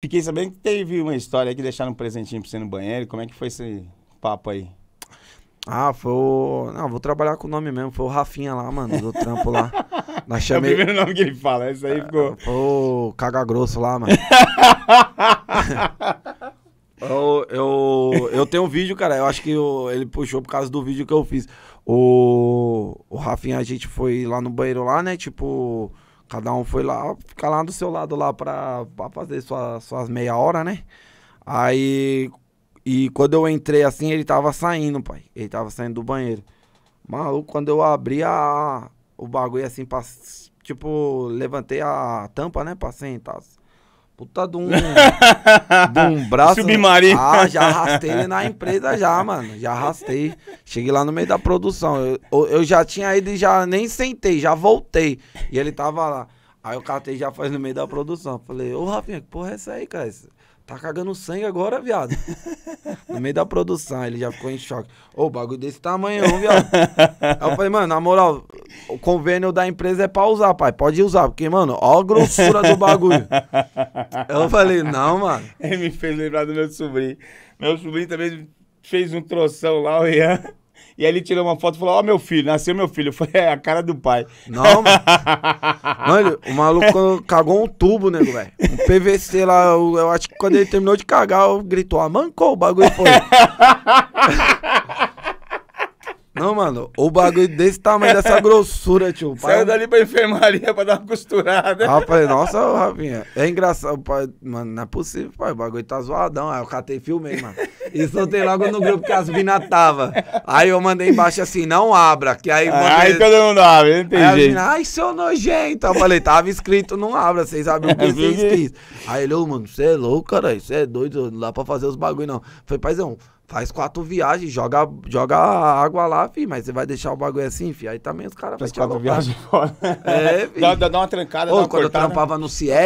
Fiquei sabendo que teve uma história aí que deixaram um presentinho pra você no banheiro. Como é que foi esse papo aí? Ah, foi o. Não, vou trabalhar com o nome mesmo. Foi o Rafinha lá, mano, do trampo lá. Nós chamei... É o primeiro nome que ele fala. Esse aí é, ficou. Foi o Caga Grosso lá, mano. eu, eu, eu tenho um vídeo, cara. Eu acho que eu, ele puxou por causa do vídeo que eu fiz. O, o Rafinha, a gente foi lá no banheiro lá, né? Tipo. Cada um foi lá, fica lá do seu lado lá pra, pra fazer sua, suas meia hora, né? Aí. E quando eu entrei assim, ele tava saindo, pai. Ele tava saindo do banheiro. Maluco, quando eu abri a, o bagulho assim, pra, tipo, levantei a tampa, né? Pra sentar. Assim. Puta de um, de um braço. Submarino. Ah, já arrastei ele na empresa já, mano. Já arrastei. Cheguei lá no meio da produção. Eu, eu já tinha ido e já nem sentei, já voltei. E ele tava lá. Aí eu catei já faz no meio da produção. Falei, ô Rafinha, que porra é essa aí, cara? Tá cagando sangue agora, viado. No meio da produção, ele já ficou em choque. Ô, bagulho desse tamanho, viado. Aí eu falei, mano, na moral, o convênio da empresa é pra usar, pai. Pode usar, porque, mano, ó a grossura do bagulho. eu falei, não, mano. Ele me fez lembrar do meu sobrinho. Meu sobrinho também fez um troção lá, o Ian. E aí ele tirou uma foto e falou: Ó, oh, meu filho, nasceu meu filho. Foi é, a cara do pai. Não, mano. mano, o maluco cagou um tubo, né, velho. Um PVC lá. Eu, eu, acho que quando ele terminou de cagar, gritou: Ah, mancou, o bagulho foi. Não, mano, o bagulho desse tamanho, dessa grossura, tio. Pai, Saiu é dali pra enfermaria pra dar uma costurada. Rapaz, ah, nossa, Rafinha. É engraçado, pai. Mano, não é possível, pai. O bagulho tá zoadão. Aí é, eu catei filmei, mano. E soltei logo no grupo que as minas tava. Aí eu mandei embaixo assim, não abra. Que aí, mandei... aí todo mundo abre, não aí jeito. Ai, seu nojento. Eu falei, tava escrito, não abra, vocês sabem o que é vocês quis. Aí ele, ô, oh, mano, você é louco, cara, isso é doido, não dá pra fazer os bagulho, não. falei, paizão, faz quatro viagens, joga, joga água lá, fi, mas você vai deixar o bagulho assim, fi. Aí também os caras vão te quatro viagens fora. É, fi. Dá, dá, uma trancada, Ô, dá uma quando cortada. eu trampava no CIE,